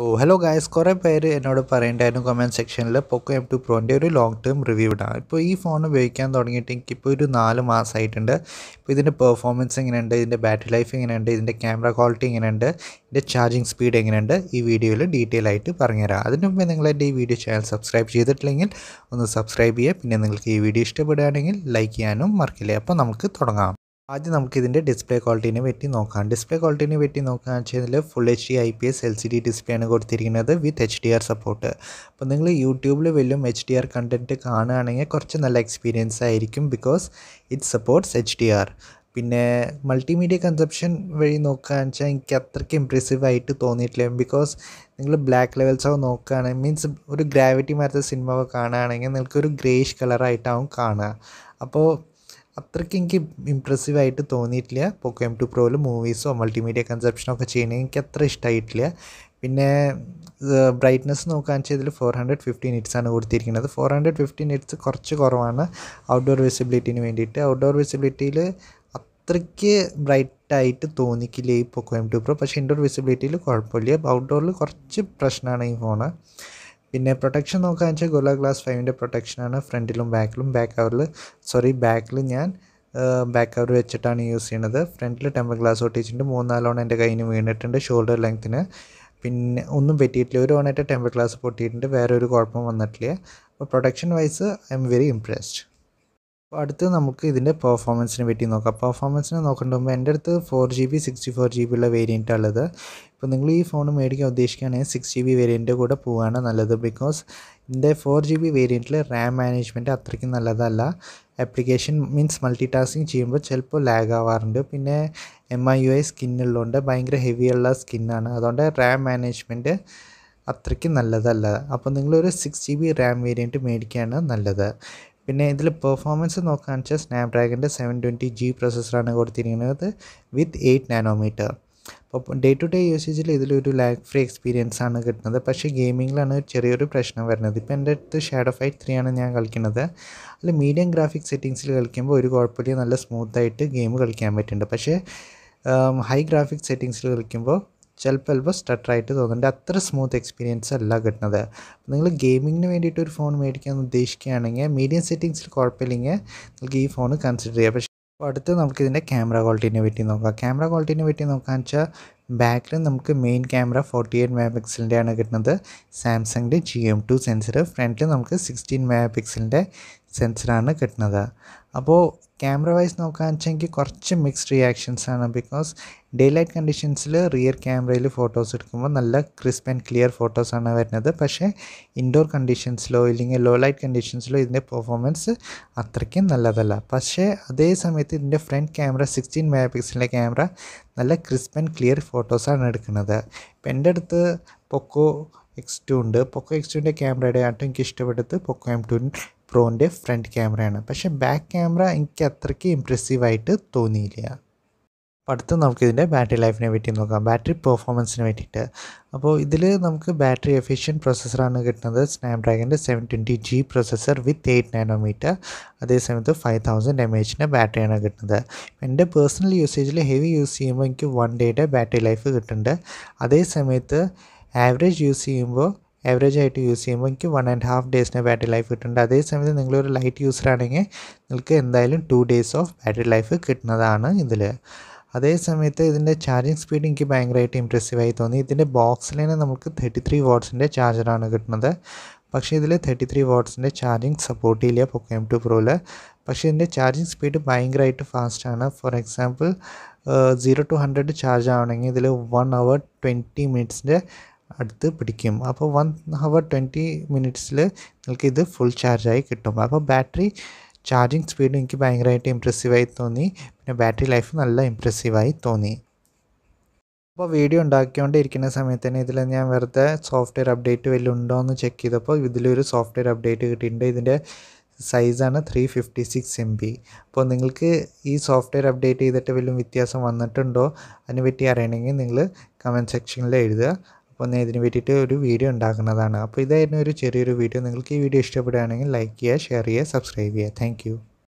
ഓ hello guys കുറേ പേര് എന്നോട് പറയേണ്ടായിരുന്നു കമൻറ്റ് സെക്ഷനിൽ പൊക്കോ എം ടു പ്രോൻ്റെ ഒരു ലോങ് ടേം റിവ്യൂ ഇടാം ഇപ്പോൾ ഈ ഫോൺ ഉപയോഗിക്കാൻ തുടങ്ങിയിട്ട് എനിക്കിപ്പോൾ ഒരു നാല് മാസമായിട്ടുണ്ട് ഇപ്പോൾ ഇതിൻ്റെ പെർഫോമൻസ് എങ്ങനെയുണ്ട് ഇതിൻ്റെ ബാറ്ററി ലൈഫ് എങ്ങനെയുണ്ട് ഇതിൻ്റെ ക്യാമറ ക്വാളിറ്റി എങ്ങനെയുണ്ട് ഇതിൻ്റെ ചാർജിങ് സ്പീഡ് എങ്ങനെയുണ്ട് ഈ വീഡിയോയിൽ ഡീറ്റെയിൽ ആയിട്ട് പറഞ്ഞുതരാം അതിന് മുമ്പേ നിങ്ങൾ എൻ്റെ ഈ വീഡിയോ ചാനൽ സബ്സ്ക്രൈബ് ചെയ്തിട്ടില്ലെങ്കിൽ ഒന്ന് സബ്സ്ക്രൈബ് ചെയ്യുക പിന്നെ നിങ്ങൾക്ക് ഈ വീഡിയോ ഇഷ്ടപ്പെടുകയാണെങ്കിൽ ലൈക്ക് ചെയ്യാനും മറക്കില്ല അപ്പോൾ നമുക്ക് തുടങ്ങാം ആദ്യം നമുക്ക് ഇതിൻ്റെ ഡിസ്പ്ലേ ക്വാളിറ്റിനെ പറ്റി നോക്കാം ഡിസ്പ്ലേ ക്വാളിറ്റിനെ പറ്റി നോക്കുക എന്ന് വെച്ചാൽ full H D I P S L C D display ആണ് കൊടുത്തിരിക്കുന്നത് with H D R support അപ്പോൾ നിങ്ങൾ യൂട്യൂബിൽ വലിയ എച്ച് ഡി ആർ കണ്ടൻറ്റ് കാണുകയാണെങ്കിൽ കുറച്ച് നല്ല എക്സ്പീരിയൻസ് ആയിരിക്കും because it supports H D R പിന്നെ മൾട്ടിമീഡിയ കൺസപ്ഷൻ വഴി എന്ന് വെച്ചാൽ എനിക്ക് അത്രയ്ക്ക് ഇമ്പ്രസീവ് ആയിട്ട് തോന്നിയിട്ടില്ല ബിക്കോസ് നിങ്ങൾ ബ്ലാക്ക് ലെവൽസ് ആവും നോക്കുകയാണെങ്കിൽ മീൻസ് ഒരു ഗ്രാവിറ്റി മാറ്റ സിനിമ ഒക്കെ കാണുകയാണെങ്കിൽ നിങ്ങൾക്കൊരു ഗ്രേഷ് കളറായിട്ടാവും കാണുക അപ്പോൾ അത്രയ്ക്ക് എനിക്ക് ആയിട്ട് തോന്നിയിട്ടില്ല പോക്കോ എം ടു പ്രോയിൽ മൂവീസോ മൾട്ടിമീഡിയ കൺസെപ്ഷനോ ഒക്കെ ചെയ്യണേ എനിക്ക് അത്ര ഇഷ്ടമായിട്ടില്ല പിന്നെ ബ്രൈറ്റ്നസ് നോക്കാൻ വെച്ചാൽ ഇതിൽ ഫോർ ഹൺഡ്രഡ് ഫിഫ്റ്റി ആണ് കൊടുത്തിരിക്കുന്നത് ഫോർ ഹൺഡ്രഡ് ഫിഫ്റ്റി നിറ്റ്സ് കുറച്ച് കുറവാണ് ഔട്ട്ഡോർ വിസിബിലിറ്റിന് വേണ്ടിയിട്ട് ഔട്ട്ഡോർ വിസിബിലിറ്റിയിൽ അത്രയ്ക്ക് ബ്രൈറ്റായിട്ട് തോന്നിക്കില്ല ഈ പൊക്കോ എം ടു പ്രോ പക്ഷേ ഇൻഡോർ വിസിബിലിറ്റിയിൽ കുഴപ്പമില്ല ഔട്ട്ഡോറിൽ കുറച്ച് പ്രശ്നമാണ് ഈ ഫോണ് പിന്നെ പ്രൊട്ടക്ഷൻ നോക്കുകയെന്ന് വെച്ചാൽ ഗൊല്ല ഗ്ലാസ് ഫൈവിൻ്റെ പ്രൊട്ടക്ഷനാണ് ഫ്രണ്ടിലും ബാക്കിലും ബാക്ക് കവറിൽ സോറി ബാക്കിൽ ഞാൻ ബാക്ക് കവർ വെച്ചിട്ടാണ് യൂസ് ചെയ്യണത് ഫ്രണ്ടിൽ ടെമ്പർ ഗ്ലാസ് ഒട്ടിച്ചിട്ടുണ്ട് മൂന്നാലോണം എൻ്റെ കയ്യിൽ നിന്ന് വീണിട്ടുണ്ട് ഷോൾഡർ ലെങ്ത്തിന് പിന്നെ ഒന്നും പറ്റിയിട്ടില്ല ഒരു ഓണായിട്ട് ടെമ്പർ ഗ്ലാസ് പൊട്ടിയിട്ടുണ്ട് വേറെ ഒരു കുഴപ്പം വന്നിട്ടില്ല അപ്പോൾ protection wise I am very impressed അടുത്ത് നമുക്ക് ഇതിൻ്റെ പെർഫോമൻസിനെ പറ്റി നോക്കാം പെർഫോമൻസിനെ നോക്കേണ്ട മുമ്പ് എൻ്റെ അടുത്ത് four G B sixty four G B ഉള്ള വേരിയൻ്റ് ഉള്ളത് ഇപ്പോൾ നിങ്ങൾ ഈ ഫോൺ മേടിക്കാൻ ഉദ്ദേശിക്കുകയാണെങ്കിൽ സിക്സ് ജി ബി വേരിയൻ്റെ കൂടെ പോവുകയാണ് നല്ലത് ബിക്കോസ് ഇതിൻ്റെ ഫോർ ജി ബി വേരിയൻറ്റിൽ റാം മാനേജ്മെൻറ്റ് അത്രയ്ക്ക് നല്ലതല്ല ആപ്ലിക്കേഷൻ മീൻസ് മൾട്ടി ടാസ്കിങ് ചെയ്യുമ്പോൾ ചിലപ്പോൾ ലാഗ് ആവാറുണ്ട് പിന്നെ എം ഐ യു ഐ ഉള്ളതുകൊണ്ട് ഭയങ്കര ഉള്ള സ്കിന്നാണ് അതുകൊണ്ട് റാം മാനേജ്മെൻറ്റ് അത്രയ്ക്ക് നല്ലതല്ല അപ്പോൾ നിങ്ങളൊരു സിക്സ് ജി ബി റാം വേരിയൻറ്റ് മേടിക്കുകയാണ് നല്ലത് പിന്നെ ഇതിൽ പെർഫോമൻസ് നോക്കുകയാണെന്ന് വെച്ചാൽ സ്നാപ്ഡ്രാഗൻ്റെ സെവൻ ട്വൻറ്റി ജി പ്രോസസ്സറാണ് കൊടുത്തിരിക്കുന്നത് വിത്ത് എയ്റ്റ് നാനോമീറ്റർ അപ്പോൾ ഡേ ടു ഡേ യൂസേജിൽ ഇതിലൊരു ലാഗ് ഫ്രീ എക്സ്പീരിയൻസ് ആണ് കിട്ടുന്നത് പക്ഷേ ഗെയിമിങ്ങിലാണ് ചെറിയൊരു പ്രശ്നം വരുന്നത് ഇപ്പോൾ എൻ്റെ അടുത്ത് ഷാഡോ ഫൈറ്റ് ത്രീ ആണ് ഞാൻ കളിക്കുന്നത് അതിൽ മീഡിയം ഗ്രാഫിക് സെറ്റിങ്സിൽ കളിക്കുമ്പോൾ ഒരു കുഴപ്പമില്ല നല്ല സ്മൂത്തായിട്ട് ഗെയിം കളിക്കാൻ പറ്റുന്നുണ്ട് പക്ഷേ ഹൈ ഗ്രാഫിക് സെറ്റിങ്സിൽ കളിക്കുമ്പോൾ ചിലപ്പോൾ ചിലപ്പോൾ സ്റ്റട്ടറായിട്ട് തോന്നുന്നുണ്ട് അത്ര സ്മൂത്ത് എക്സ്പീരിയൻസ് അല്ല കിട്ടുന്നത് നിങ്ങൾ ഗെയിമിങ്ങിന് വേണ്ടിയിട്ട് ഒരു ഫോൺ മേടിക്കാൻ ഉദ്ദേശിക്കുകയാണെങ്കിൽ മീഡിയം സെറ്റിങ്സിൽ കുഴപ്പമില്ലെങ്കിൽ നിങ്ങൾക്ക് ഈ ഫോൺ കൺസിഡർ ചെയ്യാം പക്ഷേ അപ്പോൾ അടുത്ത് നമുക്ക് ഇതിൻ്റെ ക്യാമറ ക്വാളിറ്റീനെ പറ്റി നോക്കാം ക്യാമറ ക്വാളിറ്റീനെ പറ്റി നോക്കാന്ന് വെച്ചാൽ ബാക്കിൽ നമുക്ക് main camera forty eight mega പിക്സലിൻ്റെയാണ് ആണ് കിട്ടുന്നത് സാംസങ്ങിൻ്റെ ജി എം ടു സെൻസർ ഫ്രണ്ടിൽ നമുക്ക് സിക്സ്റ്റീൻ മെഗാ പിക്സലിൻ്റെ സെൻസിലാണ് കിട്ടുന്നത് അപ്പോൾ ക്യാമറ വൈസ് നോക്കുകയെന്ന് വെച്ചെങ്കിൽ കുറച്ച് മിക്സ്ഡ് റിയാക്ഷൻസ് ആണ് ബിക്കോസ് ഡേ ലൈറ്റ് കണ്ടീഷൻസിൽ റിയർ ക്യാമറയിൽ ഫോട്ടോസ് എടുക്കുമ്പോൾ നല്ല ക്രിസ്പ് ആൻഡ് ക്ലിയർ ഫോട്ടോസാണ് വരുന്നത് പക്ഷേ ഇൻഡോർ കണ്ടീഷൻസിലോ ഇല്ലെങ്കിൽ ലോ ലൈറ്റ് കണ്ടീഷൻസിലോ ഇതിൻ്റെ പെർഫോമൻസ് അത്രയ്ക്കും നല്ലതല്ല പക്ഷേ അതേ സമയത്ത് ഇതിൻ്റെ ഫ്രണ്ട് ക്യാമറ സിക്സ്റ്റീൻ മെഗാ പിക്സലിൻ്റെ ക്യാമറ നല്ല ക്രിസ്പ് ആൻഡ് ക്ലിയർ ഫോട്ടോസാണ് എടുക്കുന്നത് ഇപ്പം എൻ്റെ അടുത്ത് പൊക്കോ എക്സ് ടു ഉണ്ട് പൊക്കോ എക്സ് ടുവിൻ്റെ ക്യാമറയുടെ ആട്ടോ എനിക്ക് ഇഷ്ടപ്പെട്ടത് പൊക്കോ എം ടു പ്രോൻ്റെ ഫ്രണ്ട് ക്യാമറയാണ് പക്ഷേ ബാക്ക് ക്യാമറ എനിക്ക് അത്രയ്ക്ക് ഇമ്പ്രസീവായിട്ട് തോന്നിയില്ല അപ്പോൾ അടുത്ത് നമുക്കിതിൻ്റെ ബാറ്ററി ലൈഫിനെ പറ്റി നോക്കാം ബാറ്ററി പെർഫോമൻസിനെ പറ്റിയിട്ട് അപ്പോൾ ഇതിൽ നമുക്ക് ബാറ്ററി എഫിഷ്യൻ പ്രോസസ്സറാണ് കിട്ടുന്നത് സ്നാപ്ഡ്രാഗൻ്റെ seven twenty G processor with eight nanometer അതേസമയത്ത് ഫൈവ് തൗസൻഡ് എം എച്ചിൻ്റെ ബാറ്ററിയാണ് കിട്ടുന്നത് എൻ്റെ പേഴ്സണൽ യൂസേജിൽ ഹെവി യൂസ് ചെയ്യുമ്പോൾ എനിക്ക് വൺ ഡേയുടെ ബാറ്ററി ലൈഫ് കിട്ടുന്നുണ്ട് അതേസമയത്ത് ആവറേജ് യൂസ് ചെയ്യുമ്പോൾ ആവറേജ് ആയിട്ട് യൂസ് ചെയ്യുമ്പോൾ എനിക്ക് വൺ ആൻഡ് ഹാഫ് ഡേയ്സിന് ബാറ്ററി ലൈഫ് കിട്ടുന്നുണ്ട് അതേസമയത്ത് നിങ്ങളൊരു ലൈറ്റ് യൂസർ ആണെങ്കിൽ നിങ്ങൾക്ക് എന്തായാലും two days of battery life കിട്ടുന്നതാണ് ഇതിൽ അതേസമയത്ത് ഇതിൻ്റെ ചാർജിങ് സ്പീഡ് എനിക്ക് ഭയങ്കരമായിട്ട് ഇമ്പ്രസീവായി തോന്നി ഇതിൻ്റെ ബോക്സിൽ തന്നെ നമുക്ക് തേർട്ടി ത്രീ വാട്ട്സിൻ്റെ ചാർജറാണ് കിട്ടുന്നത് പക്ഷേ ഇതിൽ തേർട്ടി ത്രീ വാട്ട്സിൻ്റെ ചാർജിങ് സപ്പോർട്ട് ചെയ്യില്ല പൊക്കോ എം ടു പ്രോയിൽ പക്ഷേ ഇതിൻ്റെ ചാർജിങ് സ്പീഡ് ഭയങ്കരമായിട്ട് ഫാസ്റ്റാണ് for example zero to hundred charge ആവണമെങ്കിൽ ഇതിൽ വൺ അവർ ട്വൻറ്റി മിനിറ്റ്സിൻ്റെ അടുത്ത് പിടിക്കും അപ്പോൾ വൺ ഹവർ ട്വൻറ്റി മിനിറ്റ്സിൽ നിങ്ങൾക്ക് ഇത് ഫുൾ ചാർജായി കിട്ടും അപ്പോൾ ബാറ്ററി ചാർജിങ് സ്പീഡ് എനിക്ക് ഭയങ്കരമായിട്ട് ഇമ്പ്രസീവായി തോന്നി പിന്നെ ബാറ്ററി ലൈഫ് നല്ല ഇമ്പ്രസീവായി തോന്നി അപ്പോൾ വീഡിയോ ഉണ്ടാക്കിക്കൊണ്ടിരിക്കുന്ന സമയത്ത് തന്നെ ഇതിൽ ഞാൻ വെറുതെ സോഫ്റ്റ്വെയർ അപ്ഡേറ്റ് വലിയ ഉണ്ടോ എന്ന് ചെക്ക് ചെയ്തപ്പോൾ ഇതിലൊരു സോഫ്റ്റ്വെയർ അപ്ഡേറ്റ് കിട്ടിയിട്ടുണ്ട് ഇതിൻ്റെ സൈസാണ് three fifty six M B അപ്പോൾ നിങ്ങൾക്ക് ഈ സോഫ്റ്റ്വെയർ അപ്ഡേറ്റ് ചെയ്തിട്ട് വലിയ വ്യത്യാസം വന്നിട്ടുണ്ടോ അതിനെപ്പറ്റി അറിയണമെങ്കിൽ നിങ്ങൾ കമൻറ്റ് സെക്ഷനിൽ എഴുതുക ഒന്ന് ഇതിന് വേണ്ടിയിട്ട് ഒരു വീഡിയോ ഉണ്ടാക്കുന്നതാണ് അപ്പോൾ ഇതായിരുന്നു ഒരു ചെറിയൊരു വീഡിയോ നിങ്ങൾക്ക് ഈ വീഡിയോ ഇഷ്ടപ്പെടുകയാണെങ്കിൽ ലൈക്ക് ചെയ്യുക ഷെയർ ചെയ്യുക സബ്സ്ക്രൈബ് ചെയ്യുക താങ്ക്